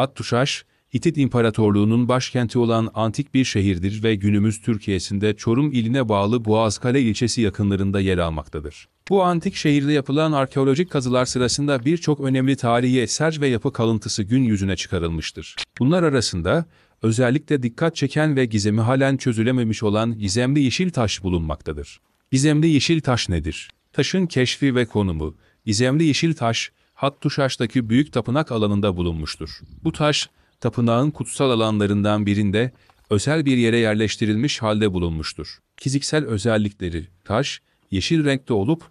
Hattuşaş, Hitit İmparatorluğu'nun başkenti olan antik bir şehirdir ve günümüz Türkiye'sinde Çorum iline bağlı Boğazkale ilçesi yakınlarında yer almaktadır. Bu antik şehirde yapılan arkeolojik kazılar sırasında birçok önemli tarihi eser ve yapı kalıntısı gün yüzüne çıkarılmıştır. Bunlar arasında özellikle dikkat çeken ve gizemi halen çözülememiş olan gizemli yeşil taş bulunmaktadır. Gizemli yeşil taş nedir? Taşın keşfi ve konumu Gizemli yeşil taş, Hattuşaş'taki büyük tapınak alanında bulunmuştur. Bu taş, tapınağın kutsal alanlarından birinde özel bir yere yerleştirilmiş halde bulunmuştur. Fiziksel özellikleri taş, yeşil renkte olup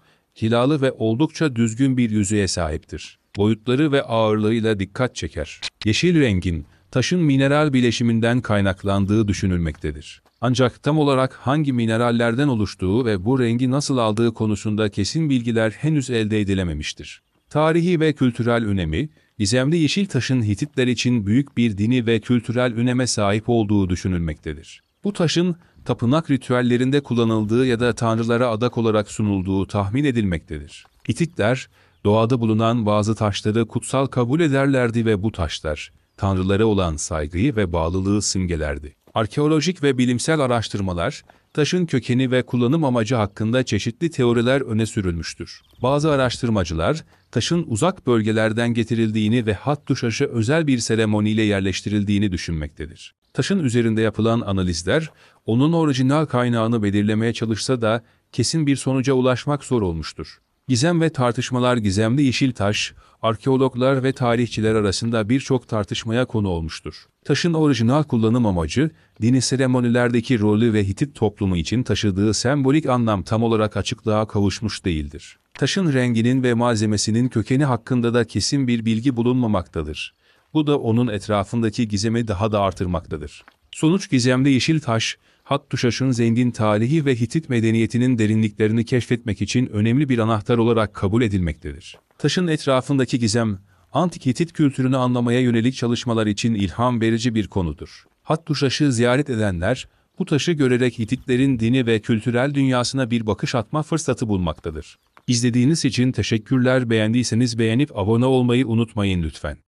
hilalı ve oldukça düzgün bir yüzeye sahiptir. Boyutları ve ağırlığıyla dikkat çeker. Yeşil rengin taşın mineral bileşiminden kaynaklandığı düşünülmektedir. Ancak tam olarak hangi minerallerden oluştuğu ve bu rengi nasıl aldığı konusunda kesin bilgiler henüz elde edilememiştir. Tarihi ve kültürel önemi, gizemli yeşil taşın Hititler için büyük bir dini ve kültürel öneme sahip olduğu düşünülmektedir. Bu taşın tapınak ritüellerinde kullanıldığı ya da tanrılara adak olarak sunulduğu tahmin edilmektedir. Hititler, doğada bulunan bazı taşları kutsal kabul ederlerdi ve bu taşlar, tanrılara olan saygıyı ve bağlılığı simgelerdi. Arkeolojik ve bilimsel araştırmalar, taşın kökeni ve kullanım amacı hakkında çeşitli teoriler öne sürülmüştür. Bazı araştırmacılar, taşın uzak bölgelerden getirildiğini ve Hattuşaş'a özel bir seremoniyle yerleştirildiğini düşünmektedir. Taşın üzerinde yapılan analizler, onun orijinal kaynağını belirlemeye çalışsa da kesin bir sonuca ulaşmak zor olmuştur. Gizem ve tartışmalar Gizemli yeşil taş, arkeologlar ve tarihçiler arasında birçok tartışmaya konu olmuştur. Taşın orijinal kullanım amacı, dini seremonilerdeki rolü ve Hitit toplumu için taşıdığı sembolik anlam tam olarak açıklığa kavuşmuş değildir. Taşın renginin ve malzemesinin kökeni hakkında da kesin bir bilgi bulunmamaktadır. Bu da onun etrafındaki gizemi daha da artırmaktadır. Sonuç gizemli yeşil taş, Hattuşaş'ın zengin tarihi ve Hitit medeniyetinin derinliklerini keşfetmek için önemli bir anahtar olarak kabul edilmektedir. Taşın etrafındaki gizem, antik Hitit kültürünü anlamaya yönelik çalışmalar için ilham verici bir konudur. Hattuşaş'ı ziyaret edenler, bu taşı görerek Hititlerin dini ve kültürel dünyasına bir bakış atma fırsatı bulmaktadır. İzlediğiniz için teşekkürler. Beğendiyseniz beğenip abone olmayı unutmayın lütfen.